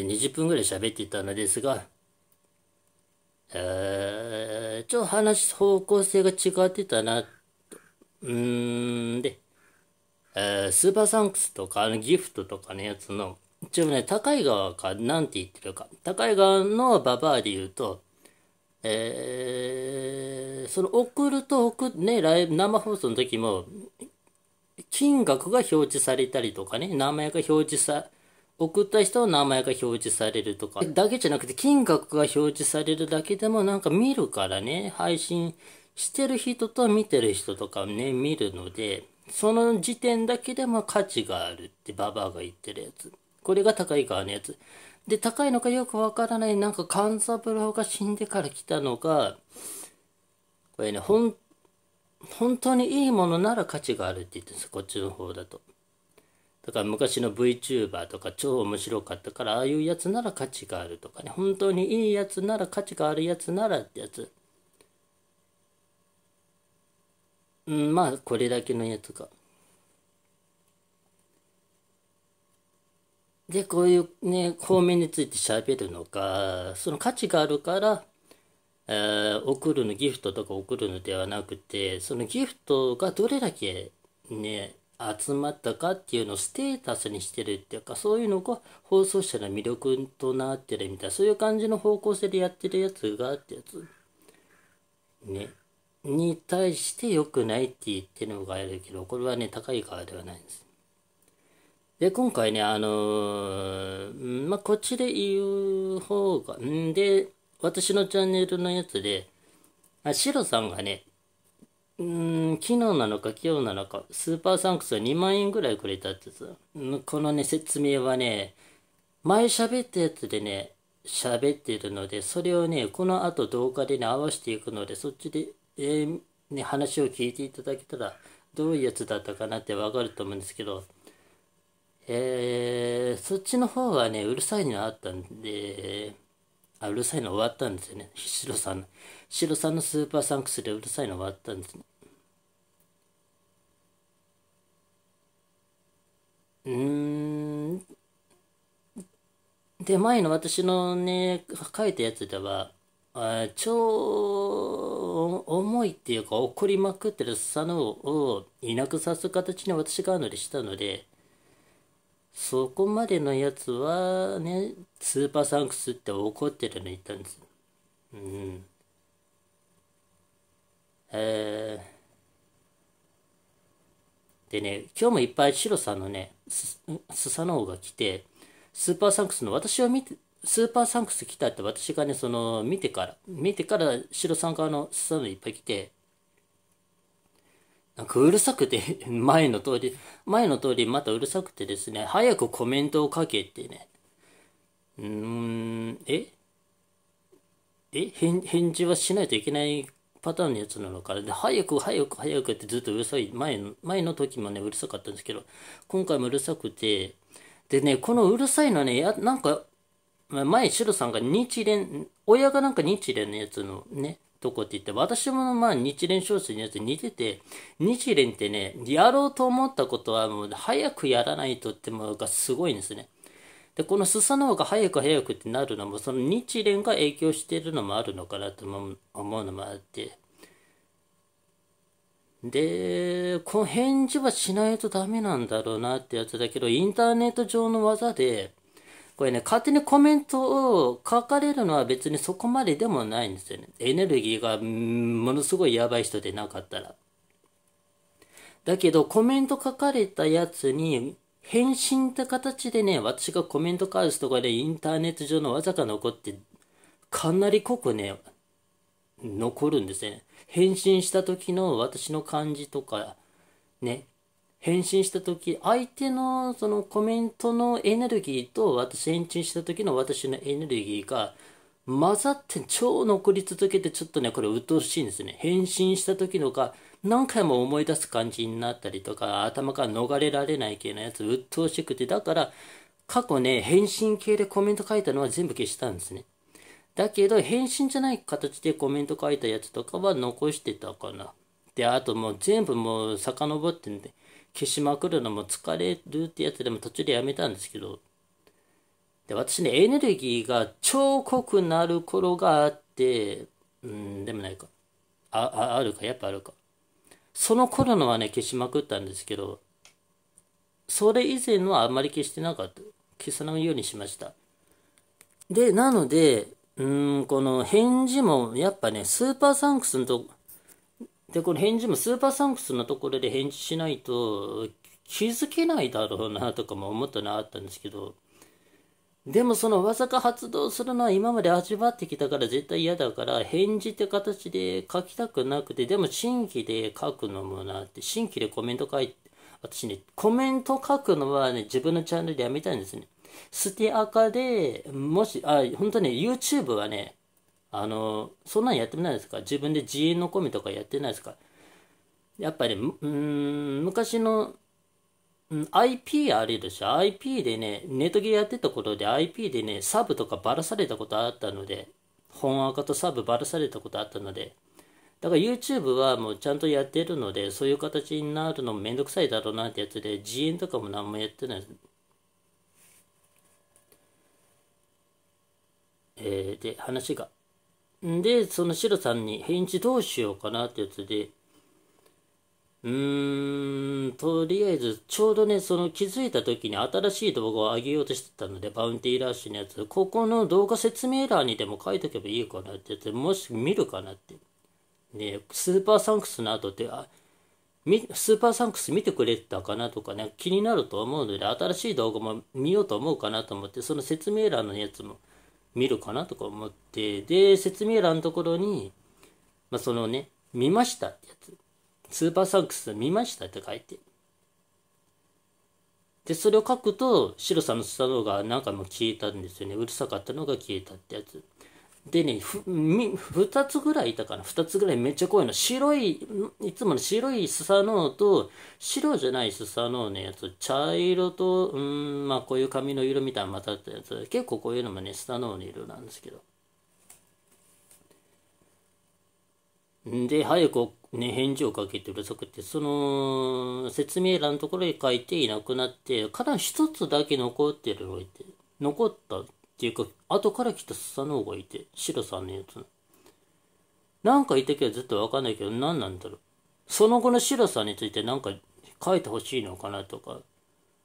20分ぐらい喋っていたのですが、えー、ちょっと話す方向性が違ってたな、うん、で、スーパーサンクスとか、あのギフトとかのやつの、一応ね、高い側か、なんて言ってるか。高い側のババアで言うと、えー、その送ると送、ね、ライブ、生放送の時も、金額が表示されたりとかね、名前が表示さ、送った人の名前が表示されるとか、だけじゃなくて金額が表示されるだけでもなんか見るからね、配信してる人と見てる人とかね、見るので、その時点だけでも価値があるってババアが言ってるやつ。これが高い側のやつ。で、高いのかよくわからない、なんか勘三郎が死んでから来たのが、これね、ほん、本当にいいものなら価値があるって言ってるんですこっちの方だと。だから昔の VTuber とか超面白かったからああいうやつなら価値があるとかね本当にいいやつなら価値があるやつならってやつうんまあこれだけのやつかでこういうね方面について喋るのかその価値があるからえー、送るのギフトとか送るのではなくてそのギフトがどれだけね集まったかっていうのをステータスにしてるっていうか、そういうのが放送者の魅力となってるみたいな、そういう感じの方向性でやってるやつがってやつ、ね、に対して良くないって言ってるのがあるけど、これはね、高いからではないんです。で、今回ね、あのー、まあ、こっちで言う方が、んで、私のチャンネルのやつで、あシロさんがね、ん昨日なのか今日なのか、スーパーサンクスは2万円ぐらいくれたってさ、このね、説明はね、前喋ったやつでね、喋ってるので、それをね、この後動画でね、合わせていくので、そっちで、えー、ね、話を聞いていただけたら、どういうやつだったかなってわかると思うんですけど、えー、そっちの方がね、うるさいのあったんで、あ、うるさいの終わったんですよね。白さん。シロさんのスーパーサンクスでうるさいの終わったんですね。うんで前の私のね書いたやつではあ超重いっていうか怒りまくってる佐野をいなくさす形に私が乗りしたのでそこまでのやつはねスーパーサンクスって怒ってるのに言ったんですうんでね、今日もいっぱいシロさんのね、スサノオが来て、スーパーサンクスの私を見て、スーパーサンクス来たって私がね、その、見てから、見てからシロさん側のスサノオいっぱい来て、なんかうるさくて、前の通り、前の通りまたうるさくてですね、早くコメントをかけてね、うーん、ええ返事はしないといけないパターンのやつなのかで早く早く早くってずっとうるさい前の前の時もねうるさかったんですけど今回もうるさくてでねこのうるさいのはねやなんか前シロさんが日蓮親がなんか日蓮のやつのねとこって言って私もまあ日蓮小説のやつに似てて日蓮ってねやろうと思ったことはもう早くやらないとってもがすごいんですねでこのすさのオが早く早くってなるのもその日蓮が影響しているのもあるのかなと思うのもあってでこの返事はしないとダメなんだろうなってやつだけどインターネット上の技でこれね勝手にコメントを書かれるのは別にそこまででもないんですよねエネルギーがものすごいやばい人でなかったらだけどコメント書かれたやつに返信って形でね、私がコメント返すとかでインターネット上のわざか残って、かなり濃くね、残るんですね。返信した時の私の感じとか、ね、返信した時、相手のそのコメントのエネルギーと私返信した時の私のエネルギーが混ざって超残り続けてちょっとね、これ鬱陶しいんですね。返信した時のが、何回も思い出す感じになったりとか、頭から逃れられない系のやつ、鬱陶しくて、だから、過去ね、返信系でコメント書いたのは全部消したんですね。だけど、返信じゃない形でコメント書いたやつとかは残してたかな。で、あともう全部もう遡ってんで、消しまくるのも疲れるってやつでも途中でやめたんですけど、で、私ね、エネルギーが超濃くなる頃があって、うん、でもないか。あ、ああるか、やっぱあるか。その頃のはね、消しまくったんですけど、それ以前のはあんまり消してなかった。消さないようにしました。で、なので、うん、この返事も、やっぱね、スーパーサンクスのと、で、この返事もスーパーサンクスのところで返事しないと気づけないだろうなとかも思ったな、あったんですけど、でもその技が発動するのは今まで味わってきたから絶対嫌だから返事って形で書きたくなくてでも新規で書くのもなって新規でコメント書いて私ねコメント書くのはね自分のチャンネルでやめたいんですねステアでもしあ本当ね YouTube はねあのそんなんやってないですか自分で自演のコメントとかやってないですかやっぱり、ね、うん昔のうん、IP あれでしょ IP でねネットゲーやってた頃で IP でねサブとかばらされたことあったので本赤とサブばらされたことあったのでだから YouTube はもうちゃんとやってるので、そういう形になるのもめんどくさいだろうなってやつで、自演とかも何もやってない。えー、で、話が。で、そのシロさんに返事どうしようかなってやつで、うーん、とりあえず、ちょうどね、その気づいた時に新しい動画を上げようとしてたので、バウンティーラッシュのやつ、ここの動画説明欄にでも書いとけばいいかなって言って、もし見るかなって。ね、スーパーサンクスの後って、あ、スーパーサンクス見てくれたかなとかね、気になると思うので、新しい動画も見ようと思うかなと思って、その説明欄のやつも見るかなとか思って、で、説明欄のところに、まあ、そのね、見ましたってやつ。スーパーサンクス見ましたって書いて。で、それを書くと、白さんのスタのがなんかもう消えたんですよね。うるさかったのが消えたってやつ。でね、ふ、み、二つぐらいいたかな二つぐらいめっちゃ怖いの。白い、いつもの白いスサノオと、白じゃないスサノオのやつ、茶色と、うん、まあこういう髪の色みたいなまたったやつ、結構こういうのもね、スサノオの色なんですけど。で、早く、ね、返事をかけてうるさくて、その、説明欄のところに書いていなくなって、ただ一つだけ残ってるのがいて、残ったっていうか、後から来たスサノオがいて、白さんのやつ。なんか言ったけどずっとわかんないけど、何なんだろう。その後の白さについてなんか書いてほしいのかなとか、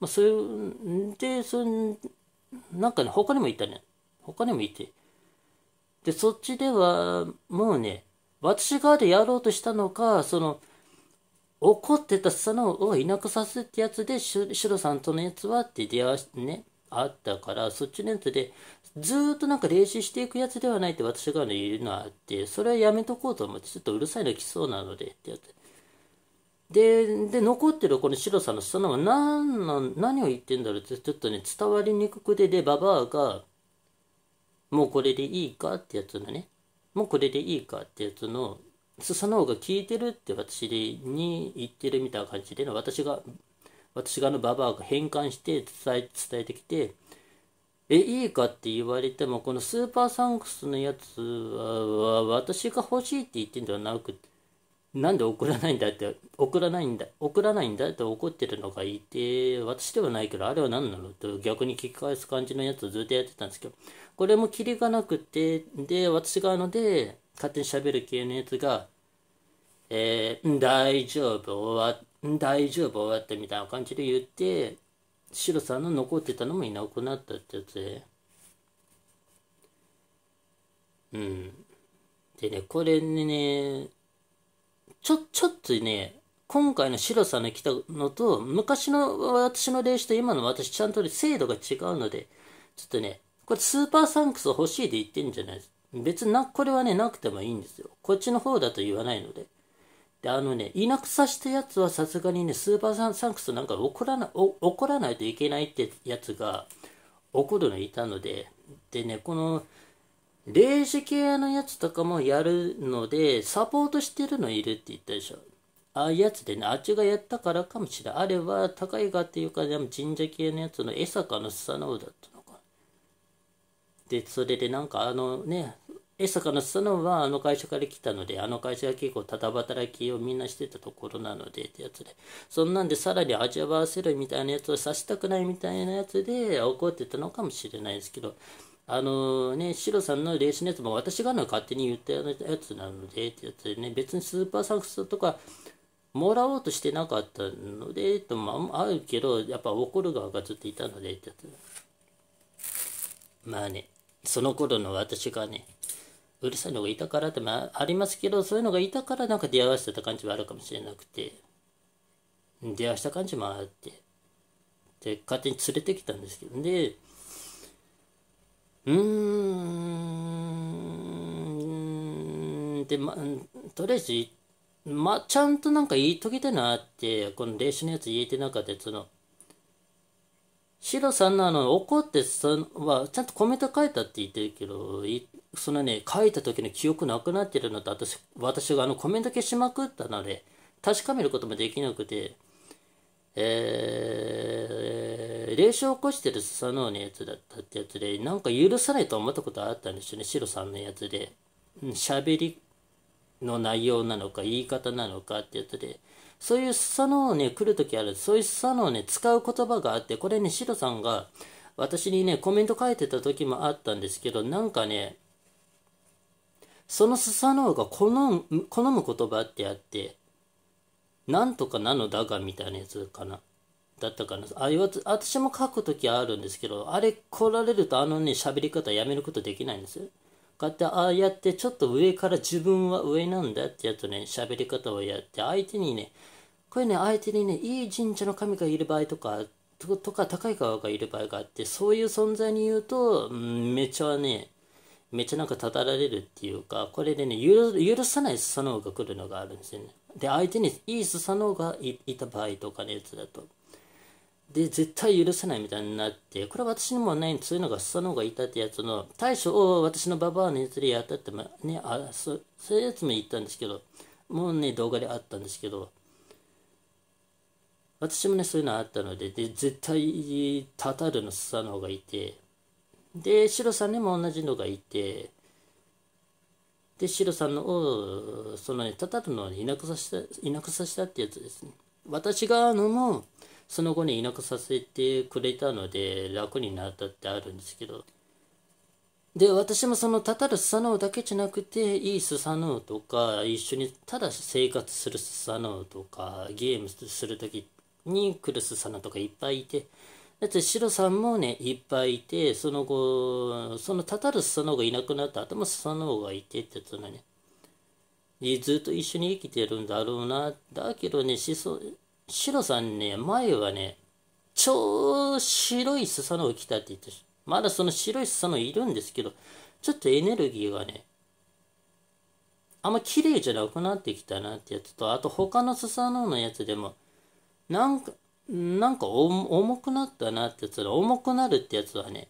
まあ、そういう、で、そなんかね、他にもいたね。他にもいて。で、そっちでは、もうね、私側でやろうとしたのか、その、怒ってた佐野をいなくさせってやつで、シロさんとのやつはって出会わね、あったから、そっちのやつで、ずっとなんか練習していくやつではないって私側の言うのはあって、それはやめとこうと思って、ちょっとうるさいの来そうなのでってやつ。で、で、残ってるこのシロさんの佐野は何の、何を言ってんだろうってちょっとね、伝わりにくくて、で、ババアが、もうこれでいいかってやつのね。もうこれでいいかってやつのその方が効いてるって私に言ってるみたいな感じで私が私がのババアが変換して伝え伝えてきてえいいかって言われてもこのスーパーサンクスのやつは私が欲しいって言ってんではなくてなんで送らないんだって、送らないんだ、送らないんだって怒ってるのがいて、私ではないけど、あれは何なのと逆に聞き返す感じのやつをずっとやってたんですけど、これもキリがなくて、で、私側ので、勝手に喋る系のやつが、えー、大丈夫、終わ、大丈夫、終わったみたいな感じで言って、シロさんの残ってたのもいなくなったってやつで、うん。でね、これね、ちょ、ちょっとね、今回の白さんの来たのと、昔の私の霊視と今の私、ちゃんと、ね、精度が違うので、ちょっとね、これスーパーサンクス欲しいで言ってんじゃないです。別にな、これはね、なくてもいいんですよ。こっちの方だと言わないので。で、あのね、いなくさしたやつはさすがにね、スーパーサンクスなんか怒らな、怒らないといけないってやつが、怒るのいたので、でね、この、霊視系のやつとかもやるので、サポートしてるのいるって言ったでしょ。ああいうやつでね、あっちがやったからかもしれない。あれは、高いがっていうか、でも神社系のやつの江坂のスサノオだったのか。で、それでなんかあのね、江坂のスサノオはあの会社から来たので、あの会社が結構ただ働きをみんなしてたところなのでってやつで、そんなんでさらに味わわせるみたいなやつをさしたくないみたいなやつで怒ってたのかもしれないですけど、あのね、シロさんの霊視のやつも私がの勝手に言ったやつなので、ってやつでね、別にスーパーサンクスとかもらおうとしてなかったので、ともあるけど、やっぱ怒る側がずっといたので、ってやつ。まあね、その頃の私がね、うるさいのがいたからって、まあ、ありますけど、そういうのがいたからなんか出会わせてた感じはあるかもしれなくて、出会わせた感じもあって、で、勝手に連れてきたんですけど、で、うん、で、ま、とりあえず、ま、ちゃんとなんか言いとけたなって、この練習のやつ言えてなかったやつの。シロさんのあの、怒っての、は、ちゃんとコメント書いたって言ってるけど、そのね、書いた時の記憶なくなってるのと、私、私があの、コメント消しまくったので、確かめることもできなくて、えー、霊障を起こしてるスサノオのやつだったってやつで、なんか許さないと思ったことあったんですよね、シロさんのやつで。喋りの内容なのか、言い方なのかってやつで。そういうスサノオね、来るときある、そういうスサノオね、使う言葉があって、これね、シロさんが、私にね、コメント書いてた時もあったんですけど、なんかね、そのスサノオが好む、好む言葉ってあって、なんとかなのだがみたいなやつかな。だったかなあ私も書く時あるんですけどあれ来られるとあのね喋り方やめることできないんですよこうやってああやってちょっと上から自分は上なんだってやつね喋り方をやって相手にねこれね相手にねいい神社の神がいる場合とかとか高い川がいる場合があってそういう存在に言うと、めっめちゃねめちゃなんかたたられるっていうかこれでね許さないスサノオが来るのがあるんですよねで相手にいいスサノオがいた場合とかのやつだとで、絶対許せないみたいになって、これは私にもない、そういうのが裾の方がいたってやつの、大将を私のババアのやつでやったって、ま、ね、あ、そ、そういうやつも言ったんですけど、もうね、動画であったんですけど、私もね、そういうのあったので、で、絶対、タタルの裾の方がいて、で、シロさんにも同じのがいて、で、シロさんのを、そのね、タタルのいなくさせた、いなくさせたってやつですね。私があのもう、その後にいなくさせてくれたので楽になったってあるんですけどで私もそのたたるスサノオだけじゃなくていいスサノオとか一緒にただ生活するスサノオとかゲームする時に来るスサノオとかいっぱいいてだってシロさんもねいっぱいいてその後そのたたるスサノオがいなくなった後もスサノオがいてってやつのねずっと一緒に生きてるんだろうなだけどね思想シロさんね、前はね、超白いスサノオ来たって言ってまだその白いスサノオいるんですけど、ちょっとエネルギーがね、あんま綺麗じゃなくなってきたなってやつと、あと他のスサノオのやつでも、なんか、なんか重くなったなってやつだ。重くなるってやつはね、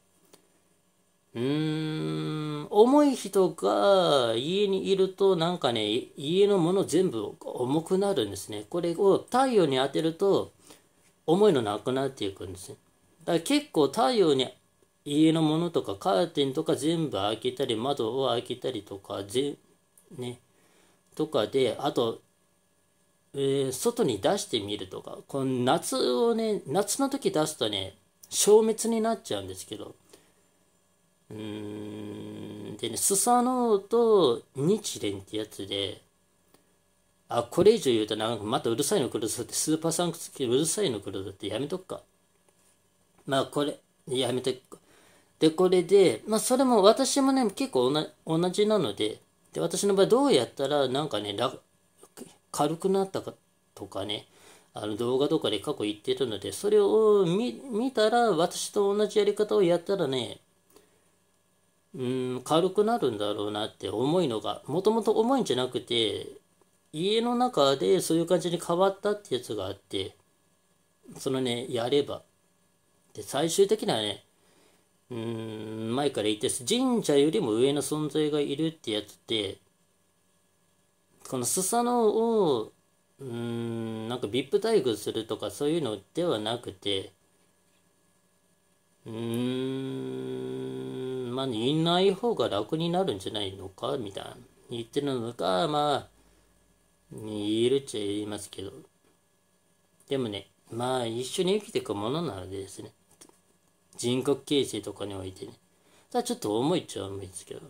うーん、重い人が家にいるとなんかね、家のもの全部重くなるんですね。これを太陽に当てると重いのなくなっていくんですね。だから結構太陽に家のものとかカーテンとか全部開けたり、窓を開けたりとか、ぜね、とかで、あと、えー、外に出してみるとか、この夏をね、夏の時出すとね、消滅になっちゃうんですけど、うんでねスサノオと日蓮ってやつであこれ以上言うとなんかまたうるさいの来るぞってスーパーサンクス系うるさいの来るぞってやめとくかまあこれやめとくかでこれでまあそれも私もね結構同じなのでで私の場合どうやったらなんかね軽くなったかとかねあの動画とかで過去言ってるのでそれを見たら私と同じやり方をやったらねうん軽くなるんだろうなって思いのがもともと重いんじゃなくて家の中でそういう感じに変わったってやつがあってそのねやればで最終的にはねうん前から言って神社よりも上の存在がいるってやつってこのスサノオをうんなんか VIP 待遇するとかそういうのではなくてうーんまあ、いない方が楽になるんじゃないのかみたいな言ってるのか、まあ、いるっちゃ言いますけど。でもね、まあ、一緒に生きていくものなのでですね、人格形成とかにおいてね、ただちょっと重いっちゃ重いんですけど。